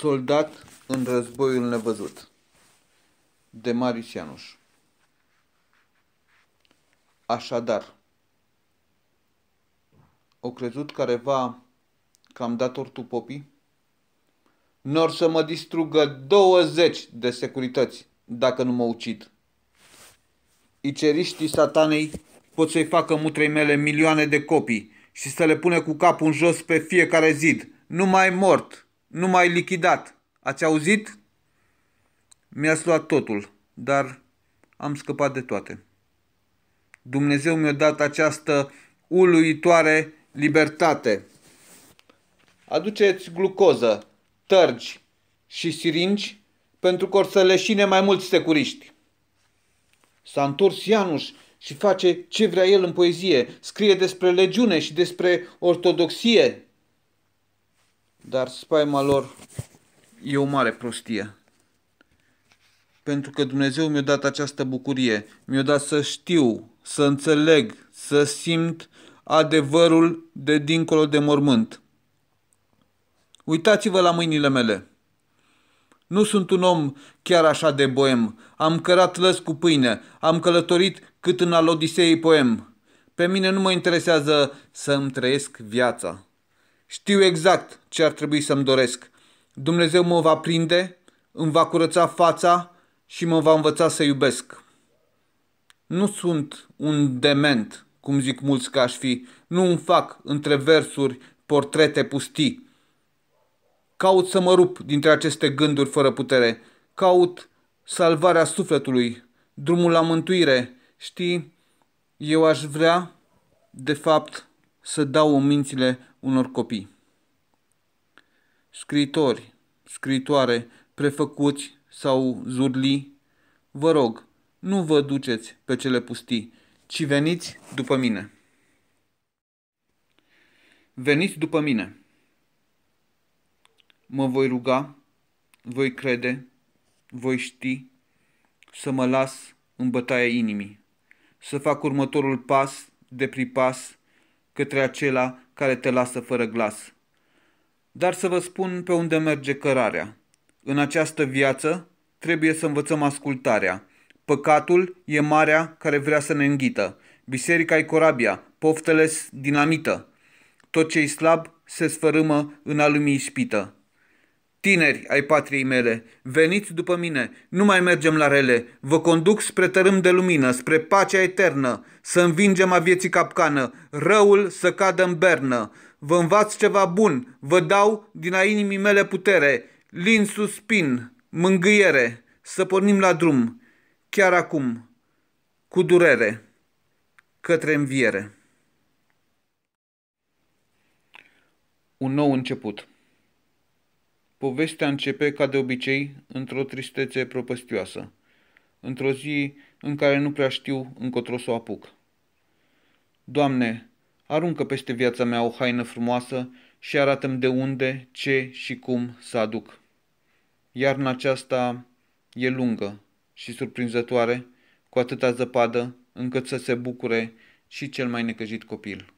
Soldat în războiul nevăzut de Marius Ianuș Așadar, o crezut careva că am dat ortu popii? Nor să mă distrugă 20 de securități dacă nu mă ucid. Iceriștii satanei pot să-i facă mutrei mele milioane de copii și să le pune cu capul în jos pe fiecare zid. Nu mai mort! nu mai lichidat. Ați auzit? mi a luat totul, dar am scăpat de toate. Dumnezeu mi-a dat această uluitoare libertate. Aduceți glucoză, tărgi și siringi pentru că or să leșine mai mulți securiști. S-a întors Ianuș și face ce vrea el în poezie, scrie despre legiune și despre ortodoxie, dar spaima lor e o mare prostie. Pentru că Dumnezeu mi-a dat această bucurie. Mi-a dat să știu, să înțeleg, să simt adevărul de dincolo de mormânt. Uitați-vă la mâinile mele. Nu sunt un om chiar așa de boem. Am cărat lăs cu pâine, am călătorit cât în al Odiseei poem. Pe mine nu mă interesează să îmi trăiesc viața. Știu exact ce ar trebui să-mi doresc. Dumnezeu mă va prinde, îmi va curăța fața și mă va învăța să iubesc. Nu sunt un dement, cum zic mulți că aș fi. Nu îmi fac între versuri portrete pustii. Caut să mă rup dintre aceste gânduri fără putere. Caut salvarea sufletului, drumul la mântuire. Știi, eu aș vrea, de fapt, să dau în mințile unor copii. Scriitori, scritoare, prefăcuți sau zurli, vă rog, nu vă duceți pe cele pustii, ci veniți după mine. Veniți după mine. Mă voi ruga, voi crede, voi ști să mă las în bătaia inimii, să fac următorul pas de pripas către acela care te lasă fără glas. Dar să vă spun pe unde merge cărarea. În această viață trebuie să învățăm ascultarea. Păcatul e marea care vrea să ne înghită. Biserica e corabia, poftele dinamită. Tot ce-i slab se sfărâmă în alumii ispită. Tineri ai patriei mele, veniți după mine, nu mai mergem la rele, vă conduc spre tărâm de lumină, spre pacea eternă, să învingem a vieții capcană, răul să cadă în bernă. Vă învați ceva bun, vă dau din a inimii mele putere, lin suspin, mângâiere, să pornim la drum, chiar acum, cu durere, către înviere. Un nou început. Povestea începe, ca de obicei, într-o tristețe propăstioasă, într-o zi în care nu prea știu încotro să o apuc. Doamne, aruncă peste viața mea o haină frumoasă și arată-mi de unde, ce și cum să aduc. Iarna aceasta e lungă și surprinzătoare, cu atâta zăpadă, încât să se bucure și cel mai necăjit copil.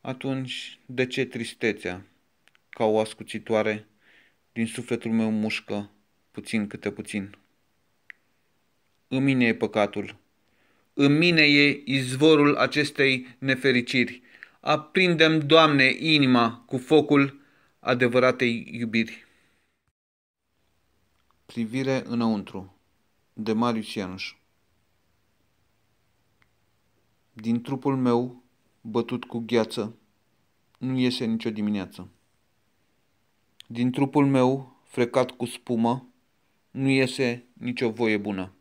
Atunci, de ce tristețea, ca o ascuțitoare, din sufletul meu mușcă, puțin câte puțin. În mine e păcatul. În mine e izvorul acestei nefericiri. Aprindem, Doamne, inima cu focul adevăratei iubiri. Privire înăuntru de Marius Ianuș Din trupul meu, bătut cu gheață, nu iese nicio dimineață. Din trupul meu, frecat cu spumă, nu iese nicio voie bună.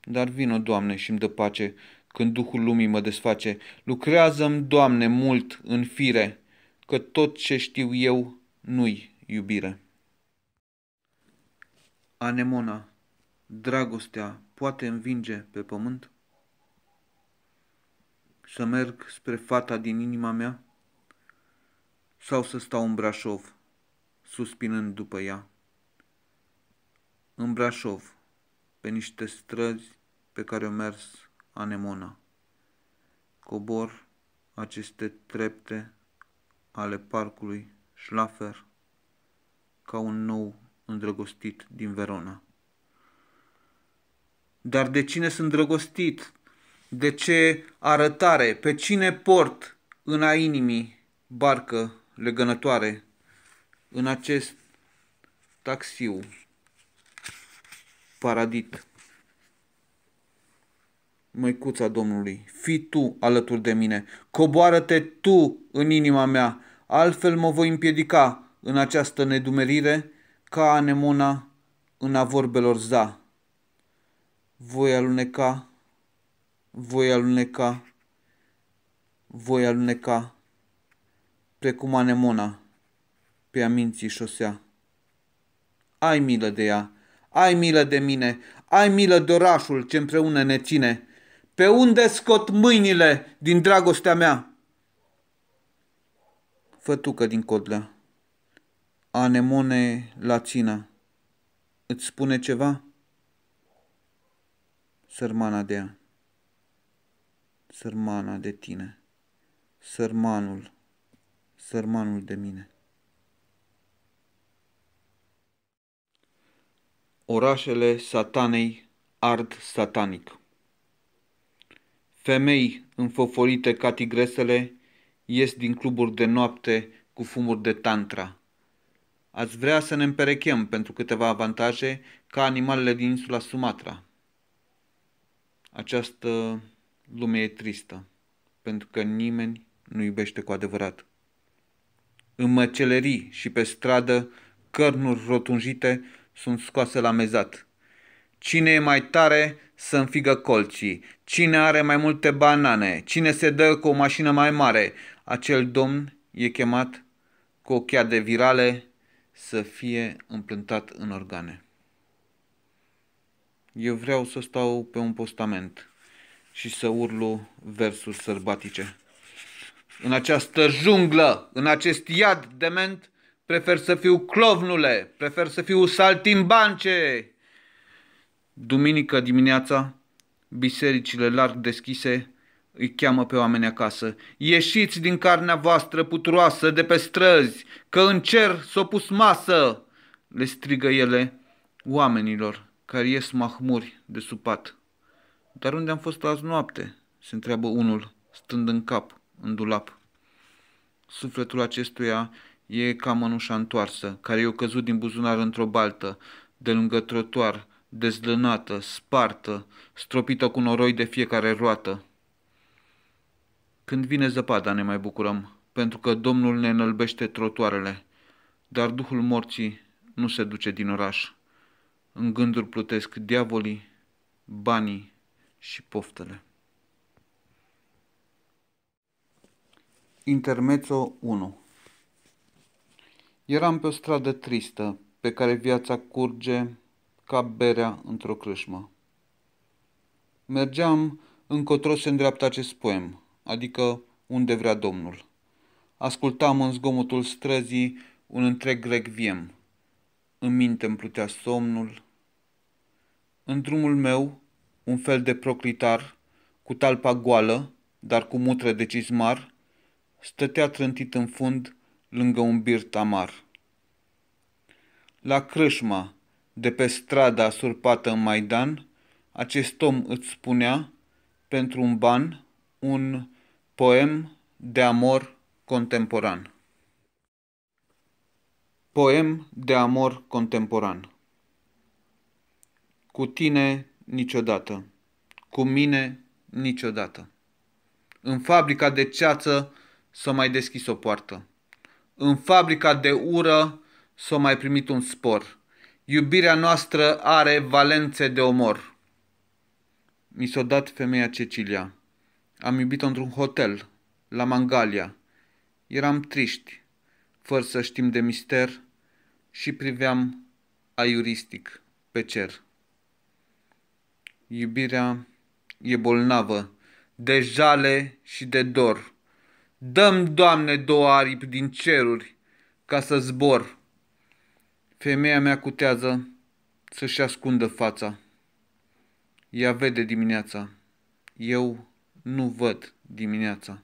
Dar vino, Doamne, și-mi dă pace când Duhul Lumii mă desface. Lucrează-mi, Doamne, mult în fire, că tot ce știu eu nu-i iubire. Anemona, dragostea poate învinge pe pământ? Să merg spre fata din inima mea? Sau să stau în Brașov? suspinând după ea. În Brașov, pe niște străzi pe care o mers anemona. Cobor aceste trepte ale parcului Schlaffer ca un nou îndrăgostit din Verona. Dar de cine sunt drăgostit? De ce arătare? Pe cine port în a inimii barcă legănătoare în acest taxiu paradit măicuța Domnului, fi tu alături de mine, coboară-te tu în inima mea, altfel mă voi împiedica în această nedumerire ca anemona în a vorbelor za. Voi aluneca, voi aluneca, voi aluneca, precum anemona căruia minții șosea. Ai milă de ea, ai milă de mine, ai milă de orașul ce împreună ne ține. Pe unde scot mâinile din dragostea mea? Fătucă din codlea. Anemone la țină, Îți spune ceva? Sărmana de ea. Sărmana de tine. Sărmanul. Sărmanul de mine. Orașele satanei ard satanic. Femei înfofolite ca tigresele ies din cluburi de noapte cu fumuri de tantra. Ați vrea să ne împerechem pentru câteva avantaje ca animalele din insula Sumatra. Această lume e tristă, pentru că nimeni nu iubește cu adevărat. În măcelerii și pe stradă, cărnuri rotunjite sunt scoase la mezat. Cine e mai tare să înfigă colții, cine are mai multe banane, cine se dă cu o mașină mai mare, acel domn e chemat cu o de virale să fie împlântat în organe. Eu vreau să stau pe un postament și să urlu versuri sărbatice. În această junglă, în acest iad dement, prefer să fiu clovnule, prefer să fiu saltimbance. Duminică dimineața, bisericile larg deschise îi cheamă pe oameni acasă. Ieșiți din carnea voastră puturoasă de pe străzi, că în cer s-o pus masă, le strigă ele oamenilor care ies mahmuri de sub pat. Dar unde am fost azi noapte? se întreabă unul, stând în cap, în dulap. Sufletul acestuia E ca mănușa întoarsă, care i-o căzut din buzunar într-o baltă, de lângă trotuar, dezlănată, spartă, stropită cu noroi de fiecare roată. Când vine zăpada ne mai bucurăm, pentru că Domnul ne înălbește trotuarele, dar Duhul morții nu se duce din oraș. În gânduri plutesc diavolii, banii și poftele. Intermezzo 1 Eram pe o stradă tristă, pe care viața curge ca berea într-o crâșmă. Mergeam încotro se îndreaptă acest poem, adică unde vrea Domnul. Ascultam în zgomotul străzii un întreg viem. În minte îmi plutea somnul. În drumul meu, un fel de proclitar, cu talpa goală, dar cu mutre de cizmar, stătea trântit în fund lângă un birt amar. La crâșma, de pe strada surpată în Maidan, acest om îți spunea, pentru un ban, un poem de amor contemporan. Poem de amor contemporan Cu tine niciodată, cu mine niciodată. În fabrica de ceață s-a mai deschis o poartă. În fabrica de ură s-a mai primit un spor. Iubirea noastră are valențe de omor. Mi s-a dat femeia Cecilia. Am iubit-o într-un hotel, la Mangalia. Eram triști, fără să știm de mister, și priveam aiuristic pe cer. Iubirea e bolnavă, de jale și de dor. Dăm, Doamne, două aripi din ceruri ca să zbor. Femeia mea cutează să-și ascundă fața. Ea vede dimineața. Eu nu văd dimineața.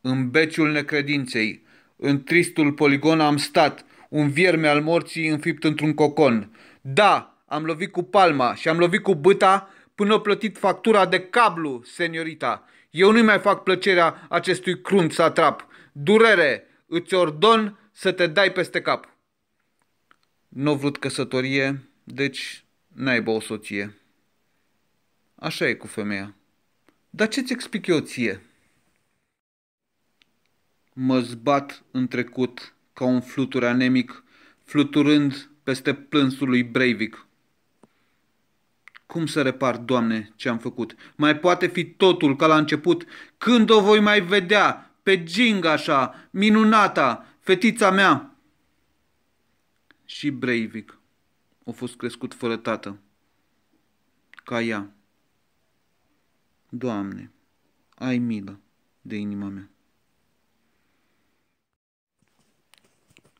În beciul necredinței, în tristul poligon am stat, un vierme al morții înfipt într-un cocon. Da, am lovit cu palma și am lovit cu băta până a plătit factura de cablu, seniorita. Eu nu-i mai fac plăcerea acestui crunt satrap. Durere, îți ordon să te dai peste cap. Nu a vrut căsătorie, deci n-aibă o soție. Așa e cu femeia. Dar ce-ți explic eu ție? Mă zbat în trecut ca un flutur anemic, fluturând peste plânsul lui Breivik. Cum să repar, Doamne, ce am făcut? Mai poate fi totul ca la început? Când o voi mai vedea? Pe ginga așa, minunata, fetița mea!' și Breivik au fost crescut fără tată, ca ea. Doamne, ai milă de inima mea.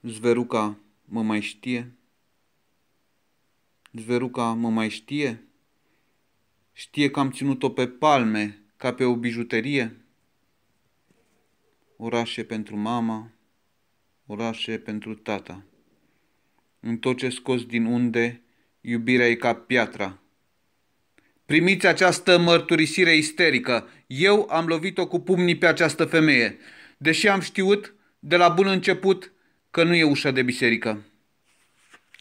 Zveruca mă mai știe? Zveruca mă mai știe? Știe că am ținut-o pe palme, ca pe o bijuterie? Orașe pentru mama, orașe pentru tata. În tot ce scos din unde, iubirea e ca piatra. Primiți această mărturisire isterică. Eu am lovit-o cu pumnii pe această femeie, deși am știut de la bun început că nu e ușa de biserică.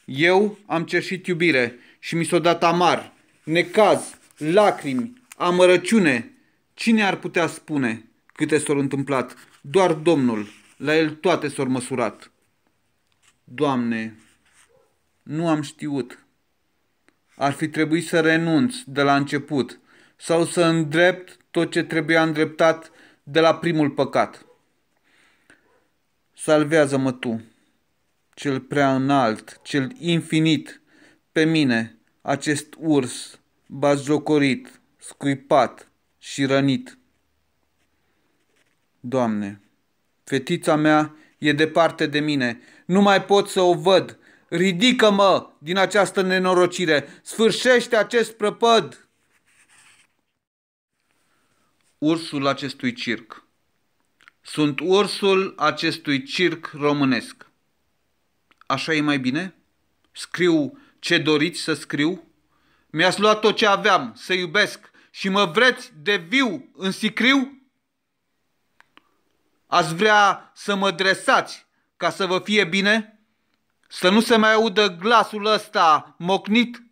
Eu am cerșit iubire și mi s-o dat amar, necaz, lacrimi, amărăciune. Cine ar putea spune câte s-au întâmplat? Doar Domnul, la el toate s-au măsurat. Doamne, nu am știut. Ar fi trebuit să renunț de la început sau să îndrept tot ce trebuia îndreptat de la primul păcat. Salvează-mă tu, cel prea înalt, cel infinit, pe mine, acest urs bazjocorit, scuipat și rănit. Doamne, fetița mea e departe de mine, nu mai pot să o văd, ridică-mă din această nenorocire, sfârșește acest prăpăd. Ursul acestui circ Sunt ursul acestui circ românesc. Așa e mai bine? Scriu ce doriți să scriu? Mi-ați luat tot ce aveam, să iubesc și mă vreți de viu în sicriu? Ați vrea să mă dresați ca să vă fie bine? Să nu se mai audă glasul ăsta mocnit?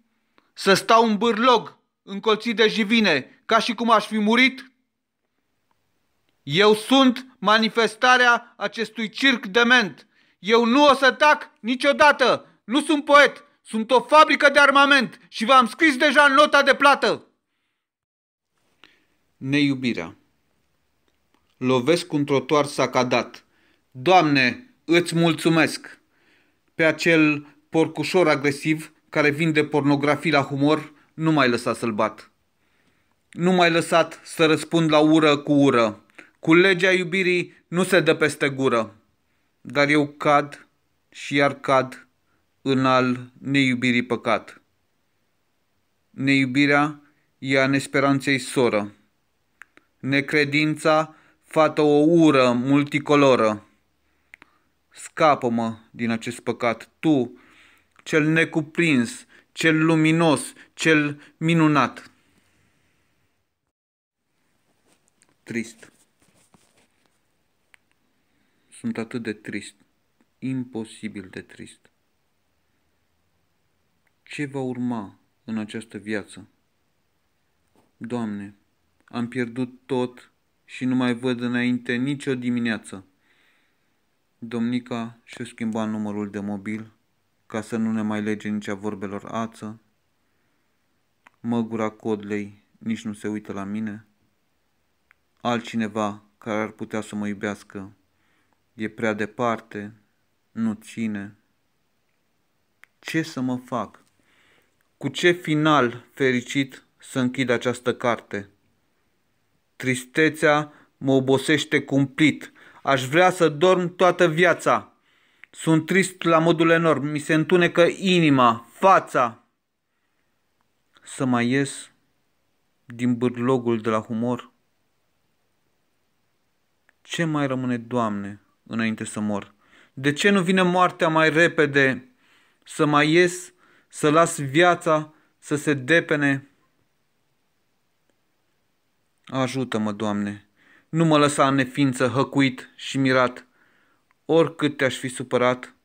Să stau în bârlog, încolțit de jivine, ca și cum aș fi murit? Eu sunt manifestarea acestui circ dement. Eu nu o să tac niciodată. Nu sunt poet, sunt o fabrică de armament și v-am scris deja în nota de plată. Neiubirea Lovesc un trotuar sacadat. Doamne, îți mulțumesc! pe acel porcușor agresiv care vinde pornografii la humor, nu mai lăsa să-l bat. Nu mai lăsat să răspund la ură cu ură. Cu legea iubirii nu se dă peste gură. Dar eu cad și iar cad în al neiubirii păcat. Neiubirea e a nesperanței soră. Necredința fată o ură multicoloră. Scapă-mă din acest păcat, tu, cel necuprins, cel luminos, cel minunat. Trist. Sunt atât de trist, imposibil de trist. Ce va urma în această viață? Doamne, am pierdut tot și nu mai văd înainte nicio dimineață. Domnica și-o schimba numărul de mobil ca să nu ne mai lege nici a vorbelor ață. Măgura codlei nici nu se uită la mine. Altcineva care ar putea să mă iubească e prea departe, nu ține. Ce să mă fac? Cu ce final fericit să închid această carte? Tristețea mă obosește cumplit Aș vrea să dorm toată viața. Sunt trist la modul enorm. Mi se întunecă inima, fața. Să mai ies din bârlogul de la humor? Ce mai rămâne, Doamne, înainte să mor? De ce nu vine moartea mai repede? Să mai ies, să las viața să se depene? Ajută-mă, Doamne! nu mă lăsa în neființă, hăcuit și mirat. Oricât te-aș fi supărat,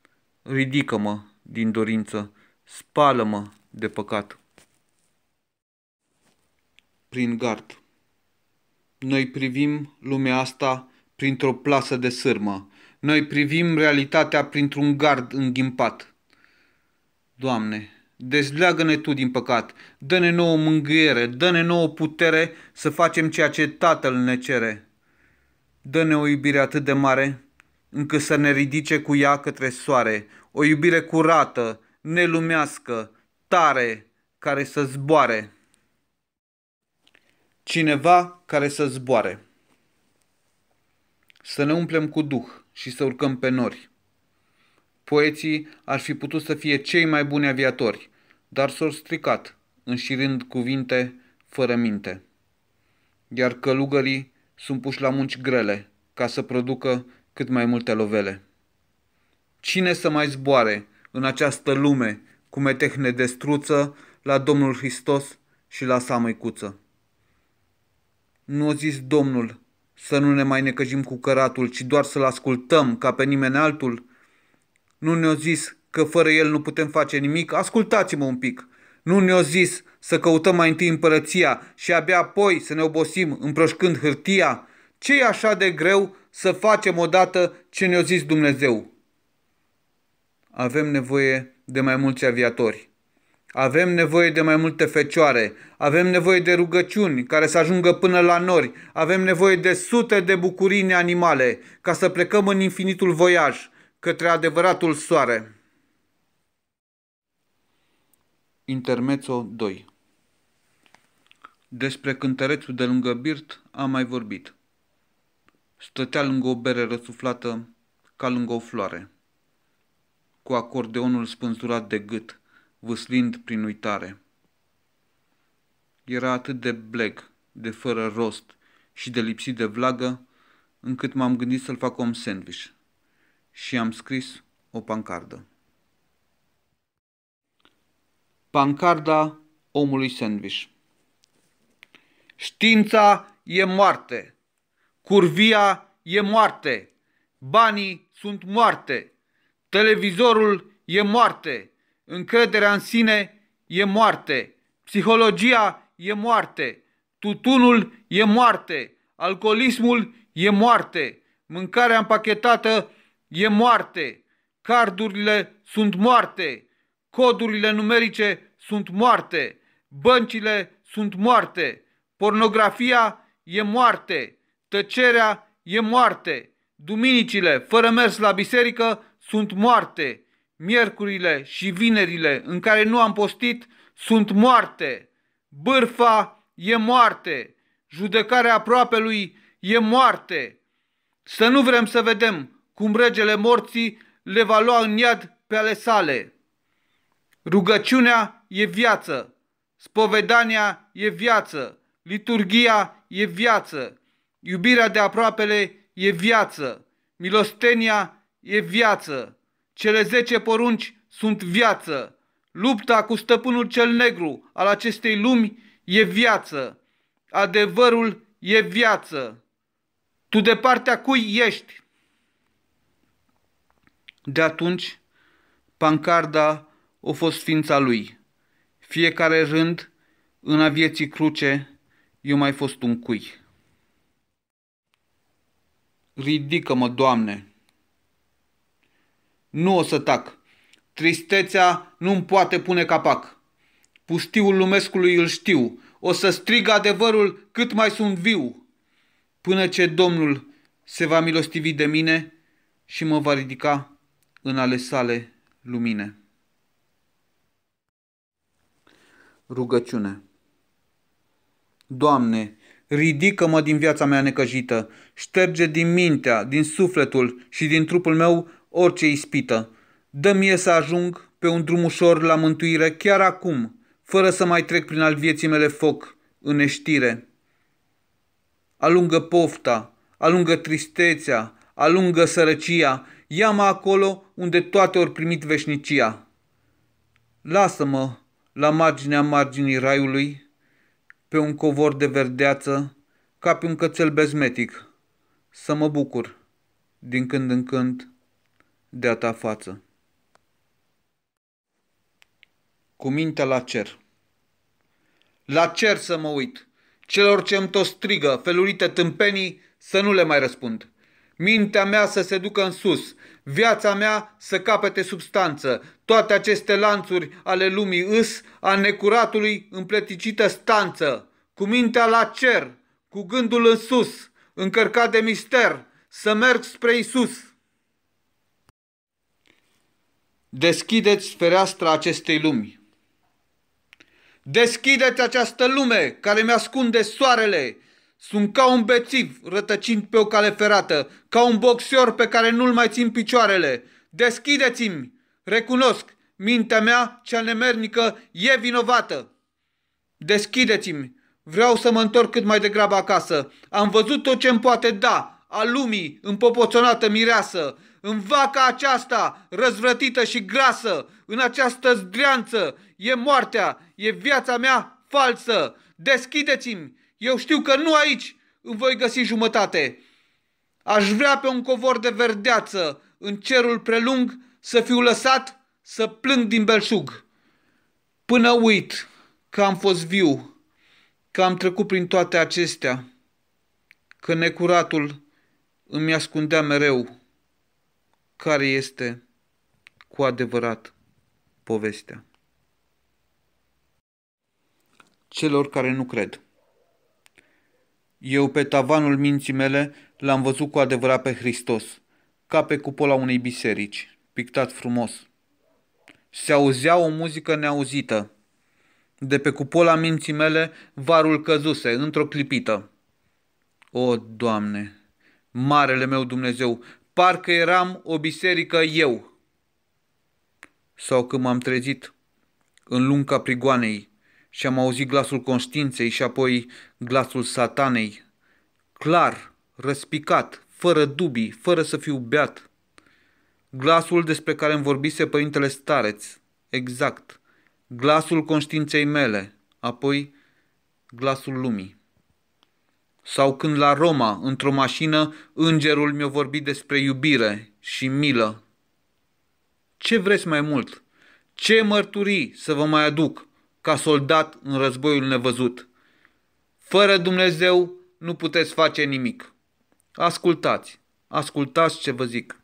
ridică-mă din dorință, spală-mă de păcat. Prin gard Noi privim lumea asta printr-o plasă de sârmă. Noi privim realitatea printr-un gard înghimpat. Doamne, dezleagă-ne Tu din păcat, dă-ne nouă mângâiere, dă-ne nouă putere să facem ceea ce Tatăl ne cere. Dă-ne o iubire atât de mare, încât să ne ridice cu ea către soare, o iubire curată, nelumească, tare, care să zboare. Cineva care să zboare. Să ne umplem cu duh și să urcăm pe nori. Poeții ar fi putut să fie cei mai buni aviatori, dar s-au stricat, înșirând cuvinte fără minte. Iar călugării sunt puși la munci grele ca să producă cât mai multe lovele. Cine să mai zboare în această lume cu metehne destruță la Domnul Hristos și la sa măicuță? Nu a zis Domnul să nu ne mai necăjim cu căratul, ci doar să-l ascultăm ca pe nimeni altul? Nu ne-a zis că fără el nu putem face nimic? Ascultați-mă un pic! Nu ne-a zis să căutăm mai întâi împărăția și abia apoi să ne obosim împroșcând hârtia? ce e așa de greu să facem odată ce ne-a zis Dumnezeu? Avem nevoie de mai mulți aviatori. Avem nevoie de mai multe fecioare, avem nevoie de rugăciuni care să ajungă până la nori, avem nevoie de sute de bucurii animale ca să plecăm în infinitul voiaj către adevăratul soare. Intermezzo 2 Despre cântărețul de lângă birt am mai vorbit. Stătea lângă o bere răsuflată ca lângă o floare, cu acordeonul spânzurat de gât, vâslind prin uitare. Era atât de bleg, de fără rost și de lipsit de vlagă, încât m-am gândit să-l fac un sandwich și am scris o pancardă. Pancarda omului sandwich. Știința e moarte. Curvia e moarte. Banii sunt moarte. Televizorul e moarte. Încrederea în sine e moarte. Psihologia e moarte. Tutunul e moarte. Alcoolismul e moarte. Mâncarea împachetată e moarte. Cardurile sunt moarte codurile numerice sunt moarte, băncile sunt moarte, pornografia e moarte, tăcerea e moarte, duminicile fără mers la biserică sunt moarte, miercurile și vinerile în care nu am postit sunt moarte, bârfa e moarte, judecarea aproape lui e moarte. Să nu vrem să vedem cum regele morții le va lua în iad pe ale sale. Rugăciunea e viață, spovedania e viață, liturgia e viață, iubirea de aproapele e viață, milostenia e viață, cele zece porunci sunt viață, lupta cu stăpânul cel negru al acestei lumi e viață, adevărul e viață. Tu de partea cui ești? De atunci, pancarda o fost ființa lui. Fiecare rând, în a vieții cruce, eu mai fost un cui. Ridică-mă, Doamne! Nu o să tac. Tristețea nu-mi poate pune capac. Pustiul lumescului îl știu. O să strig adevărul cât mai sunt viu. Până ce Domnul se va milostivi de mine și mă va ridica în ale sale lumine. Rugăciune Doamne, ridică-mă din viața mea necăjită, șterge din mintea, din sufletul și din trupul meu orice ispită. Dă-mi să ajung pe un drum ușor la mântuire chiar acum, fără să mai trec prin al vieții mele foc, în eștire. Alungă pofta, alungă tristețea, alungă sărăcia, ia-mă acolo unde toate ori primit veșnicia. Lasă-mă la marginea marginii raiului, pe un covor de verdeață, ca pe un cățel bezmetic, să mă bucur, din când în când, de a ta față. Cu mintea la cer. La cer să mă uit. Celor ce îmi tot strigă, felurite tâmpenii, să nu le mai răspund. Mintea mea să se ducă în sus, viața mea să capete substanță, toate aceste lanțuri ale lumii îs a necuratului împleticită stanță, cu mintea la cer, cu gândul în sus, încărcat de mister, să merg spre Isus. Deschideți fereastra acestei lumi. Deschideți această lume care mi-ascunde soarele. Sunt ca un bețiv rătăcind pe o cale ferată, ca un boxior pe care nu-l mai țin picioarele. Deschideți-mi! Recunosc, mintea mea cea nemernică e vinovată. Deschideți-mi, vreau să mă întorc cât mai degrabă acasă. Am văzut tot ce-mi poate da, a lumii, împopoțonată mireasă, în vaca aceasta, răzvrătită și grasă, în această zdreanță, e moartea, e viața mea falsă. Deschideți-mi, eu știu că nu aici îmi voi găsi jumătate. Aș vrea pe un covor de verdeață, în cerul prelung, să fiu lăsat să plâng din belșug, până uit că am fost viu, că am trecut prin toate acestea, că necuratul îmi ascundea mereu care este cu adevărat povestea. Celor care nu cred. Eu pe tavanul minții mele l-am văzut cu adevărat pe Hristos, ca pe cupola unei biserici pictat frumos. Se auzea o muzică neauzită. De pe cupola minții mele, varul căzuse într-o clipită. O, Doamne, marele meu Dumnezeu, parcă eram o biserică eu. Sau când m-am trezit în lunca prigoanei și am auzit glasul conștiinței și apoi glasul satanei. Clar, răspicat, fără dubii, fără să fiu beat. Glasul despre care îmi vorbise părintele stareț, exact. Glasul conștiinței mele, apoi glasul lumii. Sau când la Roma, într-o mașină, îngerul mi-a vorbit despre iubire și milă. Ce vreți mai mult? Ce mărturii să vă mai aduc ca soldat în războiul nevăzut? Fără Dumnezeu nu puteți face nimic. Ascultați, ascultați ce vă zic.